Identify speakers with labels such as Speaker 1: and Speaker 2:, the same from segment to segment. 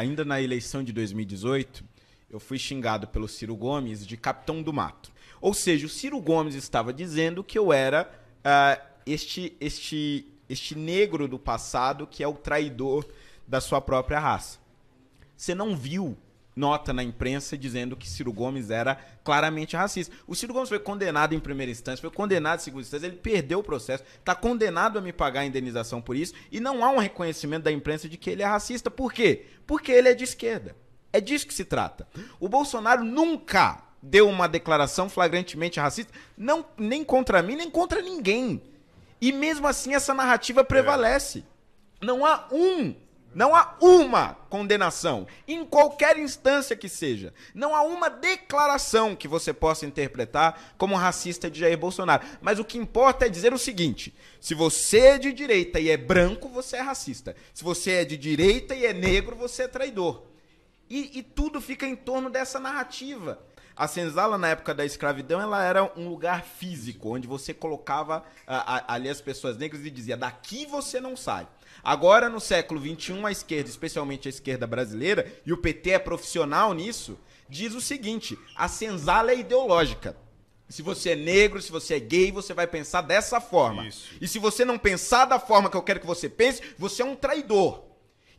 Speaker 1: ainda na eleição de 2018, eu fui xingado pelo Ciro Gomes de capitão do mato. Ou seja, o Ciro Gomes estava dizendo que eu era uh, este, este, este negro do passado que é o traidor da sua própria raça. Você não viu nota na imprensa dizendo que Ciro Gomes era claramente racista. O Ciro Gomes foi condenado em primeira instância, foi condenado em segunda instância, ele perdeu o processo, está condenado a me pagar a indenização por isso, e não há um reconhecimento da imprensa de que ele é racista. Por quê? Porque ele é de esquerda. É disso que se trata. O Bolsonaro nunca deu uma declaração flagrantemente racista, não, nem contra mim, nem contra ninguém. E mesmo assim essa narrativa é. prevalece. Não há um não há uma condenação, em qualquer instância que seja. Não há uma declaração que você possa interpretar como racista de Jair Bolsonaro. Mas o que importa é dizer o seguinte: se você é de direita e é branco, você é racista. Se você é de direita e é negro, você é traidor. E, e tudo fica em torno dessa narrativa. A senzala, na época da escravidão, ela era um lugar físico, onde você colocava a, ah, a, ali as pessoas negras e dizia: daqui você não sai. Agora, no século XXI, a esquerda, especialmente a esquerda brasileira, e o PT é profissional nisso, diz o seguinte: a senzala é ideológica. Se você é negro, se você é gay, você vai pensar dessa forma. Isso. E se você não pensar da forma que eu quero que você pense, você é um traidor.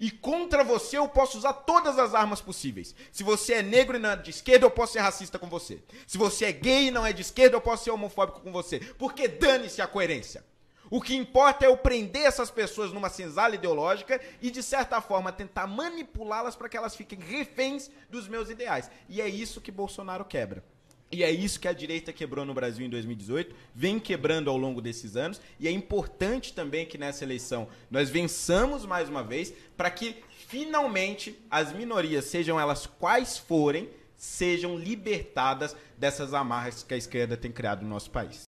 Speaker 1: E contra você eu posso usar todas as armas possíveis. Se você é negro e não é de esquerda, eu posso ser racista com você. Se você é gay e não é de esquerda, eu posso ser homofóbico com você. Porque dane-se a coerência. O que importa é eu prender essas pessoas numa senzala ideológica e, de certa forma, tentar manipulá-las para que elas fiquem reféns dos meus ideais. E é isso que Bolsonaro quebra. E é isso que a direita quebrou no Brasil em 2018, vem quebrando ao longo desses anos, e é importante também que nessa eleição nós vençamos mais uma vez para que finalmente as minorias, sejam elas quais forem, sejam libertadas dessas amarras que a esquerda tem criado no nosso país.